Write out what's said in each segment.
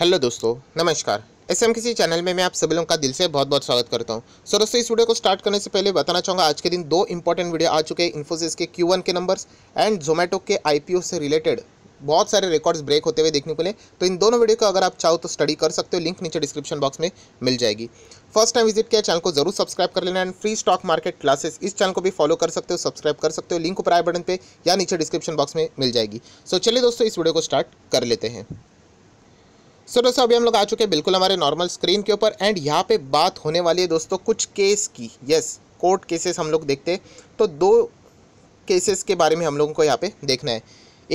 hello दोस्तों नमस्कार S M किसी चैनल में मैं आप सभी लोगों का दिल से बहुत बहुत स्वागत करता हूं सो दोस्तों इस वीडियो को स्टार्ट करने से पहले बताना चाहूँगा आज के दिन दो इंपॉर्टेंट वीडियो आ चुके हैं इन्फोसिस के क्यू वन के नंबर्स एंड जोमेटो के आईपीओ से रिलेटेड बहुत सारे रिकॉर्ड्स ब्रेक होते हुए देखने को मिले तो इन दोनों वीडियो को अगर आप चाहो तो स्टडी कर सकते हो लिंक नीचे डिस्क्रिप्शन बॉक्स में मिल जाएगी फर्स्ट टाइम विजिट किया चैनल को जरूर सब्सक्राइब कर लेना and free stock market classes इस चैनल को भी फॉलो कर सकते हो सब्सक्राइब कर सकते हो लिंक ऊपर आई बटन पे या नीचे डिस्क्रिप्शन बॉक्स में मिल जाएगी सो so, चलिए दोस्तों इस वीडियो को स्टार्ट कर लेते हैं सो so, दोस्तों अभी हम लोग आ चुके हैं बिल्कुल हमारे नॉर्मल स्क्रीन के ऊपर एंड यहाँ पे बात होने वाली है दोस्तों कुछ केस की यस कोर्ट केसेस हम लोग देखते तो दो केसेस के बारे में हम लोगों को यहाँ पे देखना है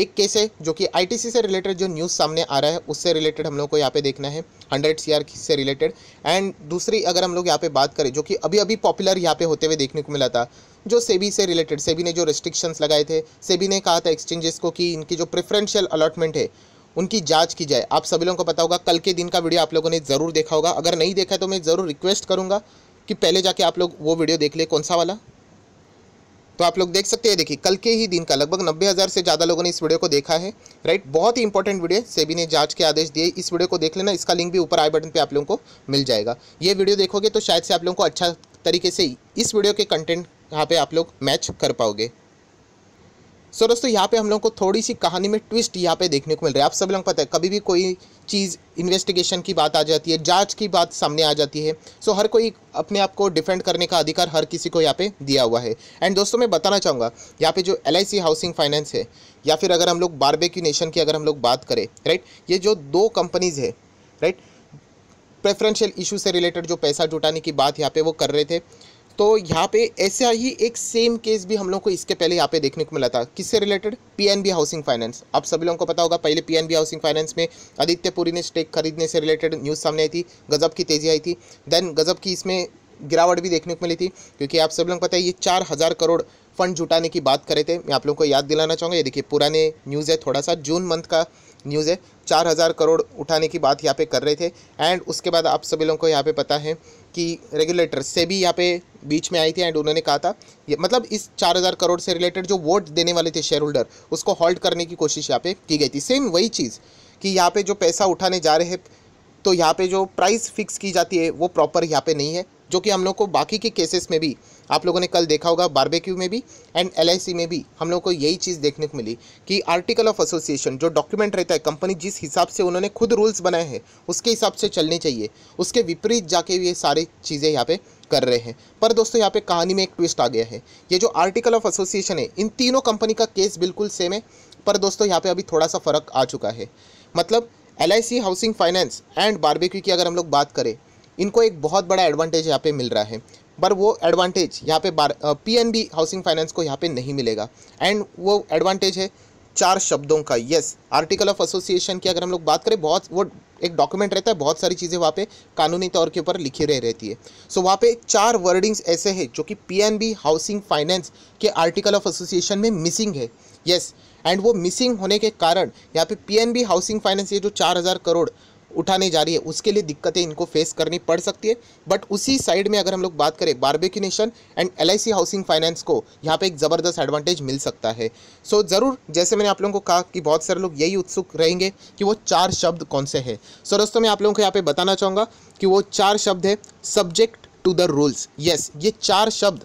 एक केस है जो कि आईटीसी से रिलेटेड जो न्यूज़ सामने आ रहा है उससे रिलेटेड हम लोग को यहाँ पे देखना है हंड्रेड सी से रिलेटेड एंड दूसरी अगर हम लोग यहाँ पे बात करें जो कि अभी अभी पॉपुलर यहाँ पे होते हुए देखने को मिला था जो सेबी से रिलेटेड सेबी ने जो रिस्ट्रिक्शंस लगाए थे सेबी ने कहा था एक्सचेंजेस को कि इनकी जो प्रेफरेंशियल अलॉटमेंट है उनकी जांच की जाए आप सभी लोगों को पता होगा कल के दिन का वीडियो आप लोगों ने ज़रूर देखा होगा अगर नहीं देखा है तो मैं ज़रूर रिक्वेस्ट करूँगा कि पहले जाके आप लोग वो वीडियो देख ले कौन सा वाला तो आप लोग देख सकते हैं देखिए कल के ही दिन का लगभग नब्बे हज़ार से ज़्यादा लोगों ने इस वीडियो को देखा है राइट बहुत ही इंपॉर्टेंट वीडियो सेबी ने जांच के आदेश दिए इस वीडियो को देख लेना इसका लिंक भी ऊपर आई बटन पे आप लोगों को मिल जाएगा ये वीडियो देखोगे तो शायद से आप लोगों को अच्छा तरीके से इस वीडियो के कंटेंट यहाँ पे आप लोग मैच कर पाओगे सो so, दोस्तों यहाँ पे हम लोग को थोड़ी सी कहानी में ट्विस्ट यहाँ पे देखने को मिल रहा है आप सभी लोग पता है कभी भी कोई चीज़ इन्वेस्टिगेशन की बात आ जाती है जांच की बात सामने आ जाती है सो so, हर कोई अपने आप को डिफेंड करने का अधिकार हर किसी को यहाँ पे दिया हुआ है एंड दोस्तों मैं बताना चाहूँगा यहाँ पे जो एल हाउसिंग फाइनेंस है या फिर अगर हम लोग बारबे नेशन की अगर हम लोग बात करें राइट ये जो दो कंपनीज़ है राइट प्रेफरेंशियल इशू से रिलेटेड जो पैसा जुटाने की बात यहाँ पे वो कर रहे थे तो यहाँ पे ऐसा ही एक सेम केस भी हम लोग को इसके पहले यहाँ पे देखने को मिला था किससे रिलेटेड पीएनबी हाउसिंग फाइनेंस आप सभी लोगों को पता होगा पहले पीएनबी हाउसिंग फाइनेंस में आदित्य पुरी ने स्टेक खरीदने से रिलेटेड न्यूज़ सामने आई थी गजब की तेज़ी आई थी देन गजब की इसमें गिरावट भी देखने को मिली थी क्योंकि आप सभी लोग पता है ये चार हज़ार करोड़ फंड जुटाने की बात करे थे मैं आप लोगों को याद दिलाना चाहूँगा ये देखिए पुराने न्यूज़ है थोड़ा सा जून मंथ का न्यूज़ है चार हज़ार करोड़ उठाने की बात यहाँ पे कर रहे थे एंड उसके बाद आप सभी लोगों को यहाँ पे पता है कि रेगुलेटर से भी यहाँ पे बीच में आई थी एंड उन्होंने कहा था मतलब इस चार हज़ार करोड़ से रिलेटेड जो वोट देने वाले थे शेयर होल्डर उसको हॉल्ट करने की कोशिश यहाँ पे की गई थी सेम वही चीज़ कि यहाँ पे जो पैसा उठाने जा रहे हैं तो यहाँ पे जो प्राइस फिक्स की जाती है वो प्रॉपर यहाँ पे नहीं है जो कि हम लोग को बाकी के केसेस में भी आप लोगों ने कल देखा होगा बारबेक्यू में भी एंड एल में भी हम लोग को यही चीज़ देखने को मिली कि आर्टिकल ऑफ एसोसिएशन जो डॉक्यूमेंट रहता है कंपनी जिस हिसाब से उन्होंने खुद रूल्स बनाए हैं उसके हिसाब से चलने चाहिए उसके विपरीत जाके ये सारी चीज़ें यहाँ पर कर रहे हैं पर दोस्तों यहाँ पे कहानी में एक ट्विस्ट आ गया है ये जो आर्टिकल ऑफ एसोसिएशन है इन तीनों कंपनी का केस बिल्कुल सेम है पर दोस्तों यहाँ पे अभी थोड़ा सा फ़र्क आ चुका है मतलब L housing finance and barbeque की अगर हम लोग बात करें इनको एक बहुत बड़ा एडवांटेज यहाँ पे मिल रहा है पर वो एडवांटेज यहाँ पे बार पी हाउसिंग फाइनेंस को यहाँ पे नहीं मिलेगा एंड वो एडवांटेज है चार शब्दों का यस आर्टिकल ऑफ एसोसिएशन की अगर हम लोग बात करें बहुत वो एक डॉक्यूमेंट रहता है बहुत सारी चीज़ें वहाँ पे कानूनी तौर के ऊपर लिखी रह रहती है सो so, वहाँ पे चार वर्डिंग्स ऐसे हैं जो कि पीएनबी हाउसिंग फाइनेंस के आर्टिकल ऑफ एसोसिएशन में मिसिंग है यस yes, एंड वो मिसिंग होने के कारण यहाँ पे पीएनबी हाउसिंग फाइनेंस ये जो चार हज़ार करोड़ उठाने जा रही है उसके लिए दिक्कतें इनको फेस करनी पड़ सकती है बट उसी साइड में अगर हम लोग बात करें barbeque nation and L housing finance को यहाँ पे एक ज़बरदस्त एडवांटेज मिल सकता है सो so, ज़रूर जैसे मैंने आप लोगों को कहा कि बहुत सारे लोग यही उत्सुक रहेंगे कि वो चार शब्द कौन से हैं सो so, दोस्तों मैं आप लोगों को यहाँ पे बताना चाहूँगा कि वो चार शब्द है subject to the rules yes ये चार शब्द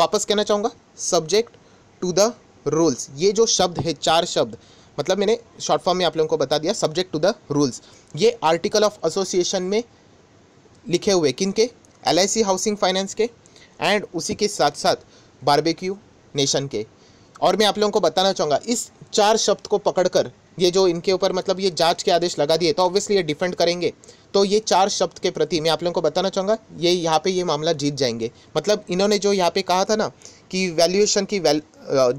वापस कहना चाहूँगा सब्जेक्ट टू द रूल्स ये जो शब्द है चार शब्द मतलब मैंने शॉर्ट फॉर्म में आप लोगों को बता दिया सब्जेक्ट टू द रूल्स ये आर्टिकल ऑफ एसोसिएशन में लिखे हुए किन के एल हाउसिंग फाइनेंस के एंड उसी के साथ साथ बारबेक्यू नेशन के और मैं आप लोगों को बताना चाहूँगा इस चार शब्द को पकड़कर ये जो इनके ऊपर मतलब ये जांच के आदेश लगा दिए तो ऑब्वियसली ये डिफेंड करेंगे तो ये चार शब्द के प्रति मैं आप लोगों को बताना चाहूँगा ये यहाँ पे ये मामला जीत जाएंगे मतलब इन्होंने जो यहाँ पे कहा था ना कि वैल्यूएशन की वैल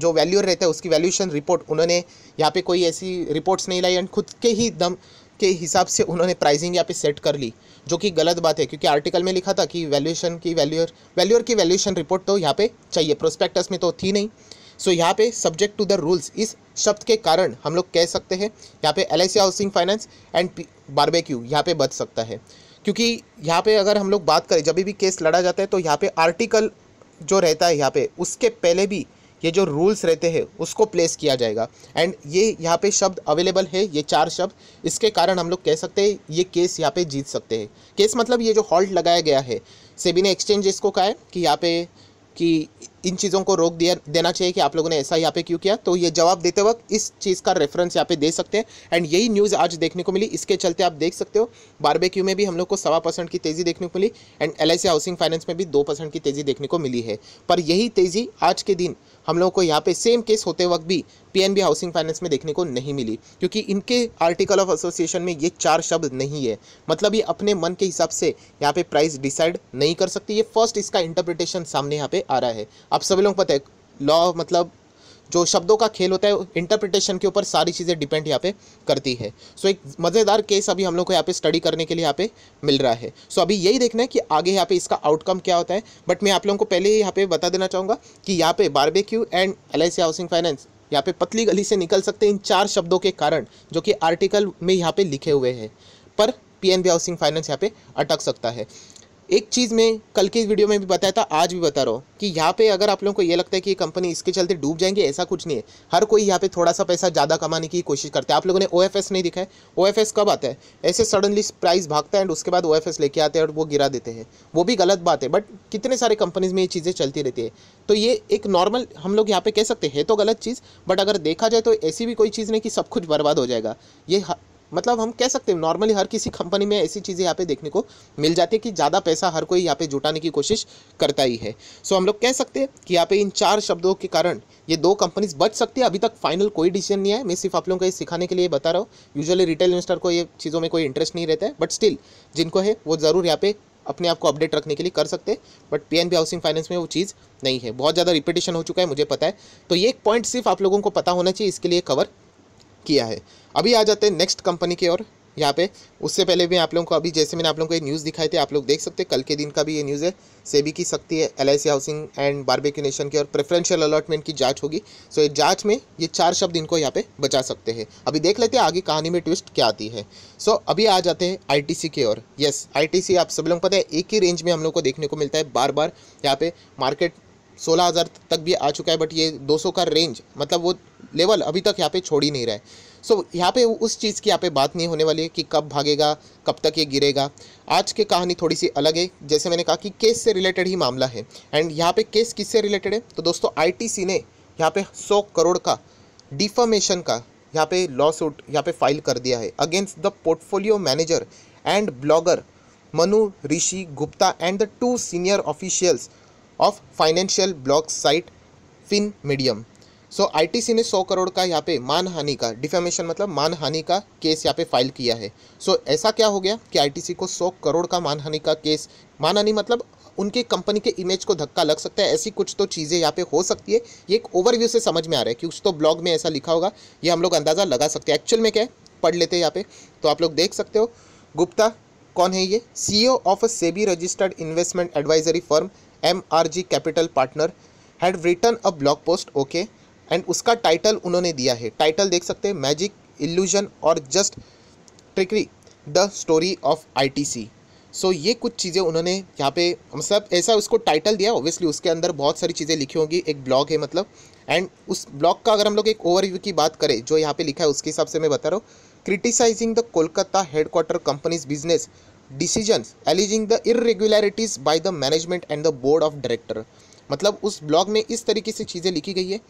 जो वैल्यूअर रहता है उसकी वैल्यूएशन रिपोर्ट उन्होंने यहाँ पे कोई ऐसी रिपोर्ट्स नहीं लाई एंड खुद के ही दम के हिसाब से उन्होंने प्राइसिंग यहाँ पे सेट कर ली जो कि गलत बात है क्योंकि आर्टिकल में लिखा था कि वैल्यूएशन की वैल्यूअर वैल्यूअर की वैल्यूएशन रिपोर्ट तो यहाँ पे चाहिए प्रोस्पेक्टस में तो थी नहीं सो so, यहाँ पे सब्जेक्ट टू द रूल्स इस शब्द के कारण हम लोग कह सकते हैं यहाँ पे L housing finance and barbeque यहाँ पे बच सकता है क्योंकि यहाँ पे अगर हम लोग बात करें जब भी केस लड़ा जाता है तो यहाँ पे आर्टिकल जो रहता है यहाँ पे उसके पहले भी ये जो रूल्स रहते हैं उसको प्लेस किया जाएगा एंड ये यहाँ पे शब्द अवेलेबल है ये चार शब्द इसके कारण हम लोग कह सकते हैं ये केस यहाँ पे जीत सकते हैं केस मतलब ये जो हॉल्ट लगाया गया है सेबी ने एक्सचेंज इसको कहा है कि यहाँ पे कि इन चीज़ों को रोक दिया देना चाहिए कि आप लोगों ने ऐसा यहाँ पे क्यों किया तो ये जवाब देते वक्त इस चीज़ का रेफरेंस यहाँ पे दे सकते हैं एंड यही न्यूज़ आज देखने को मिली इसके चलते आप देख सकते हो बारबेक्यू में भी हम लोग को सवा परसेंट की तेज़ी देखने को मिली एंड एल हाउसिंग फाइनेंस में भी दो परसेंट की तेज़ी देखने को मिली है पर यही तेज़ी आज के दिन हम लोगों को यहाँ पे सेम केस होते वक्त भी पीएनबी हाउसिंग फाइनेंस में देखने को नहीं मिली क्योंकि इनके आर्टिकल ऑफ एसोसिएशन में ये चार शब्द नहीं है मतलब ये अपने मन के हिसाब से यहाँ पे प्राइस डिसाइड नहीं कर सकती ये फर्स्ट इसका इंटरप्रिटेशन सामने यहाँ पे आ रहा है आप सभी लोग पता है लॉ मतलब जो शब्दों का खेल होता है इंटरप्रिटेशन के ऊपर सारी चीज़ें डिपेंड यहाँ पे करती है सो so, एक मज़ेदार केस अभी हम लोग को यहाँ पे स्टडी करने के लिए यहाँ पे मिल रहा है सो so, अभी यही देखना है कि आगे यहाँ पे इसका आउटकम क्या होता है बट मैं आप लोगों को पहले ही यहाँ पे बता देना चाहूँगा कि यहाँ पे barbeque and L housing finance यहाँ पे पतली गली से निकल सकते हैं इन चार शब्दों के कारण जो कि आर्टिकल में यहाँ पे लिखे हुए हैं पर पी हाउसिंग फाइनेंस यहाँ पे अटक सकता है एक चीज़ में कल की वीडियो में भी बताया था आज भी बता रहा हूँ कि यहाँ पे अगर आप लोगों को ये लगता है कि ये कंपनी इसके चलते डूब जाएंगे ऐसा कुछ नहीं है हर कोई यहाँ पे थोड़ा सा पैसा ज़्यादा कमाने की कोशिश करता है आप लोगों ने ओ नहीं दिखा है ओ कब आता है ऐसे सडनली प्राइस भागता है एंड उसके बाद ओ लेके आते हैं और वो गिरा देते हैं वो भी गलत बात है बट कितने सारे कंपनीज में ये चीज़ें चलती रहती है तो ये एक नॉर्मल हम लोग यहाँ पे कह सकते हैं तो गलत चीज़ बट अगर देखा जाए तो ऐसी भी कोई चीज़ नहीं कि सब कुछ बर्बाद हो जाएगा ये मतलब हम कह सकते हैं नॉर्मली हर किसी कंपनी में ऐसी चीज़ें यहाँ पे देखने को मिल जाती है कि ज़्यादा पैसा हर कोई यहाँ पे जुटाने की कोशिश करता ही है सो हम लोग कह सकते हैं कि यहाँ पे इन चार शब्दों के कारण ये दो कंपनीज बच सकती है अभी तक फाइनल कोई डिसीजन नहीं है मैं सिर्फ आप लोगों को ये सिखाने के लिए बता रहा हूँ यूजअली रिटेल इन्वेस्टर को ये चीज़ों में कोई इंटरेस्ट नहीं रहता है बट स्टिल जिनको है वो ज़रूर यहाँ पे अपने आप को अपडेट रखने के लिए कर सकते हैं बट पी हाउसिंग फाइनेंस में वो चीज़ नहीं है बहुत ज़्यादा रिपीटेशन हो चुका है मुझे पता है तो ये एक पॉइंट सिर्फ आप लोगों को पता होना चाहिए इसके लिए कवर किया है अभी आ जाते हैं नेक्स्ट कंपनी की ओर यहाँ पे उससे पहले भी आप लोगों को अभी जैसे मैंने आप लोगों को ये न्यूज़ दिखाई थी आप लोग देख सकते हैं कल के दिन का भी ये न्यूज़ है सेबी की सख्ती है L housing and barbeque nation nation की और प्रेफरेंशियल अलॉटमेंट की जांच होगी सो ये जांच में ये चार शब्द इनको यहाँ पे बचा सकते हैं अभी देख लेते हैं आगे कहानी में ट्विस्ट क्या आती है सो अभी आ जाते हैं आई की ओर यस आई आप सब लोग पता है एक ही रेंज में हम लोग को देखने को मिलता है बार बार यहाँ पे मार्केट सोलह हज़ार तक भी आ चुका है बट ये 200 का रेंज मतलब वो लेवल अभी तक यहाँ पे छोड़ ही नहीं रहा है सो so, यहाँ पे उस चीज़ की यहाँ पे बात नहीं होने वाली है कि कब भागेगा कब तक ये गिरेगा आज की कहानी थोड़ी सी अलग है जैसे मैंने कहा कि केस से रिलेटेड ही मामला है एंड यहाँ पे केस किससे रिलेटेड है तो दोस्तों आई ने यहाँ पे सौ करोड़ का डिफॉर्मेशन का यहाँ पे लॉ सूट यहाँ पे फाइल कर दिया है against the portfolio manager and blogger Manu Rishi Gupta and the two senior officials of financial blog site fin medium so so, ITC ने 100 करोड़ का यहाँ पे मानहानि का डिफेमेशन मतलब मानहानि का केस यहाँ पे फाइल किया है सो so, ऐसा क्या हो गया कि ITC को 100 करोड़ का मानहानि का केस मानहानि मतलब उनकी कंपनी के इमेज को धक्का लग सकता है ऐसी कुछ तो चीज़ें यहाँ पे हो सकती है ये एक ओवरव्यू से समझ में आ रहा है कि उस तो ब्लॉग में ऐसा लिखा होगा ये हम लोग अंदाज़ा लगा सकते हैं एक्चुअल में क्या है पढ़ लेते हैं यहाँ पे तो आप लोग देख सकते हो गुप्ता कौन है ये CEO of a SEBI registered investment advisory firm M R G capital partner had written a blog post okay and उसका टाइटल उन्होंने दिया है टाइटल देख सकते हैं मैजिक इल्यूजन और just trickery the story of I T C so ये कुछ चीज़ें उन्होंने यहाँ पे मतलब ऐसा उसको टाइटल दिया ओबियसली उसके अंदर बहुत सारी चीज़ें लिखी होंगी एक ब्लॉग है मतलब एंड उस ब्लॉग का अगर हम लोग एक ओवरव्यू की बात करें जो यहाँ पे लिखा है उसके हिसाब से मैं बता रहा हूँ criticising the Kolkata headquarter companies business decisions alleging the irregularities by the management and the board of director मतलब उस ब्लॉग में इस तरीके से चीज़ें लिखी गई है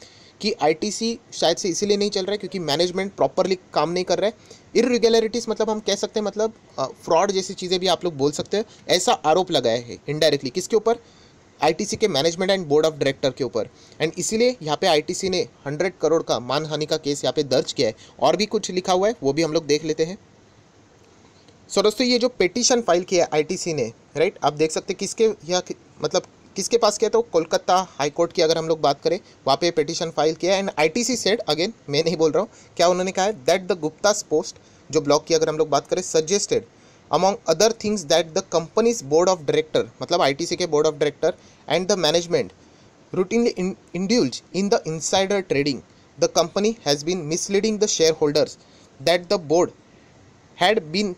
कि आईटीसी शायद से इसीलिए नहीं चल रहा है क्योंकि मैनेजमेंट प्रॉपरली काम नहीं कर रहा है इरेगुलरिटीज़ मतलब हम कह सकते हैं मतलब फ्रॉड जैसी चीज़ें भी आप लोग बोल सकते हैं ऐसा आरोप लगाया है इनडायरेक्टली किसके ऊपर आईटीसी के management and board of director के ऊपर एंड इसीलिए यहाँ पे आईटीसी ने 100 करोड़ का मानहानि का केस यहाँ पे दर्ज किया है और भी कुछ लिखा हुआ है वो भी हम लोग देख लेते हैं सो दोस्तों ये जो पिटीशन फाइल किया आईटीसी ने राइट आप देख सकते किसके या मतलब किसके पास किया तो कोलकाता हाई कोर्ट की अगर हम लोग बात करें वहाँ पे पिटिशन फाइल किया एंड आईटीसी सेड अगेन मैं नहीं बोल रहा हूँ क्या उन्होंने कहा है दैट द गुप्तास पोस्ट जो ब्लॉक की अगर हम लोग बात करें suggested among other things that the companies board of director मतलब आई के board of director and the management routinely indulge in the insider trading the company has been misleading the share holders that the board had been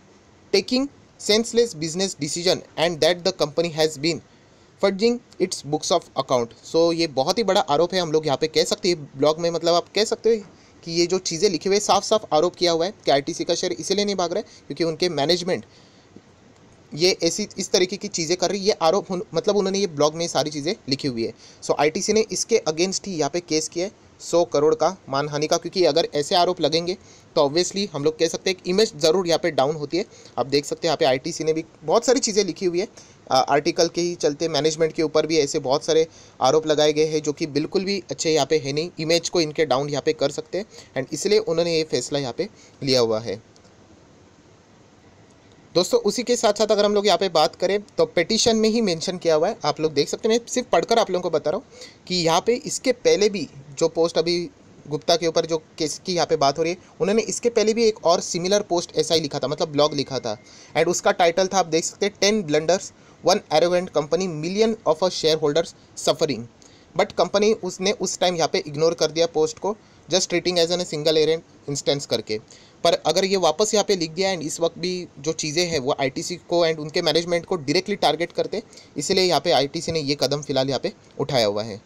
taking senseless business decision and that the company has been forging its books of account so ये बहुत ही बड़ा आरोप है हम लोग यहाँ पे कह सकते हैं ब्लॉग में मतलब आप कह सकते हो कि ये जो चीज़ें लिखी हुई है साफ साफ आरोप किया हुआ है कि आई का शेयर इसीलिए नहीं भाग रहा है क्योंकि उनके मैनेजमेंट ये ऐसी इस तरीके की चीज़ें कर रही है ये आरोप मतलब उन्होंने ये ब्लॉग में सारी चीज़ें लिखी हुई है सो आईटीसी ने इसके अगेंस्ट ही यहाँ पे केस किया है सौ करोड़ का मानहानि का क्योंकि अगर ऐसे आरोप लगेंगे तो ऑब्वियसली हम लोग कह सकते हैं कि इमेज ज़रूर यहाँ पे डाउन होती है आप देख सकते हैं यहाँ पे आई ने भी बहुत सारी चीज़ें लिखी हुई है आ, आर्टिकल के ही चलते मैनेजमेंट के ऊपर भी ऐसे बहुत सारे आरोप लगाए गए हैं जो कि बिल्कुल भी अच्छे यहाँ पे है नहीं इमेज को इनके डाउन यहाँ पे कर सकते हैं एंड इसलिए उन्होंने ये फैसला यहाँ पे लिया हुआ है दोस्तों उसी के साथ साथ अगर हम लोग यहाँ पे बात करें तो पिटिशन में ही मेंशन किया हुआ है आप लोग देख सकते हैं मैं सिर्फ पढ़कर आप लोगों को बता रहा हूँ कि यहाँ पे इसके पहले भी जो पोस्ट अभी गुप्ता के ऊपर जो केस की यहाँ पे बात हो रही है उन्होंने इसके पहले भी एक और सिमिलर पोस्ट ऐसा ही लिखा था मतलब ब्लॉग लिखा था एंड उसका टाइटल था आप देख सकते हैं ten blenders one arrogant company million of a share holders suffering but company उसने उस टाइम यहाँ पे इग्नोर कर दिया पोस्ट को just treating as an a single errant instance करके पर अगर ये वापस यहाँ पे लिख दिया एंड इस वक्त भी जो चीज़ें हैं वो आईटीसी को एंड उनके मैनेजमेंट को डायरेक्टली टारगेट करते इसलिए यहाँ पे आईटीसी ने ये कदम फिलहाल यहाँ पे उठाया हुआ है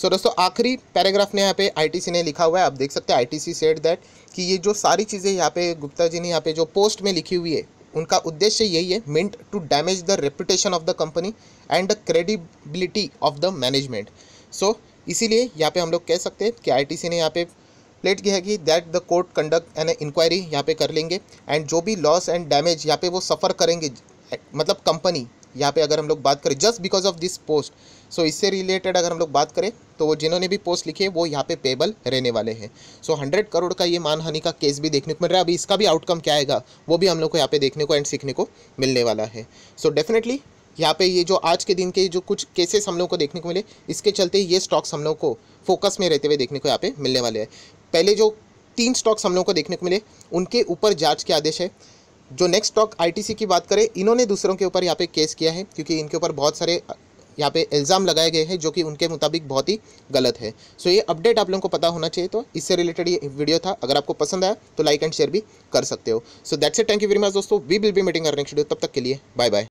सो so, दोस्तों आखिरी पैराग्राफ ने यहाँ पे आईटीसी ने लिखा हुआ है आप देख सकते हैं आईटीसी सेड दैट कि ये जो सारी चीज़ें यहाँ पे गुप्ता जी ने यहाँ पे जो पोस्ट में लिखी हुई है उनका उद्देश्य यही है meant to damage the reputation of the company and the credibility of the management so इसीलिए यहाँ पे हम लोग कह सकते हैं कि आईटीसी ने यहाँ पे प्लेट यह है कि that the court conduct an inquiry यहाँ पे कर लेंगे एंड जो भी लॉस एंड डैमेज यहाँ पे वो सफ़र करेंगे मतलब कंपनी यहाँ पे अगर हम लोग बात करें just because of this post so इससे रिलेटेड अगर हम लोग बात करें तो वो जिन्होंने भी पोस्ट लिखी है वो यहाँ पे पेबल रहने वाले हैं सो हंड्रेड करोड़ का ये मानहानि का केस भी देखने को मिल रहा है अभी इसका भी आउटकम क्या आएगा वो भी हम लोग को यहाँ पे देखने को एंड सीखने को मिलने वाला है सो so, डेफिनेटली यहाँ पे ये जो आज के दिन के जो कुछ केसेस हम लोग को देखने को मिले इसके चलते ये स्टॉक्स हम लोग को फोकस में रहते हुए देखने को यहाँ पे मिलने वाले हैं पहले जो तीन स्टॉक्स हम लोगों को देखने को मिले उनके ऊपर जांच के आदेश है जो नेक्स्ट स्टॉक आईटीसी की बात करें इन्होंने दूसरों के ऊपर यहाँ पे केस किया है क्योंकि इनके ऊपर बहुत सारे यहाँ पे इल्ज़ाम लगाए गए हैं जो कि उनके मुताबिक बहुत ही गलत है सो ये अपडेट आप लोगों को पता होना चाहिए तो इससे रिलेटेड ये वीडियो था अगर आपको पसंद आया तो लाइक एंड शेयर भी कर सकते हो so that's a thank you very much दोस्तों we will be meeting next video तब तक के लिए बाय बाय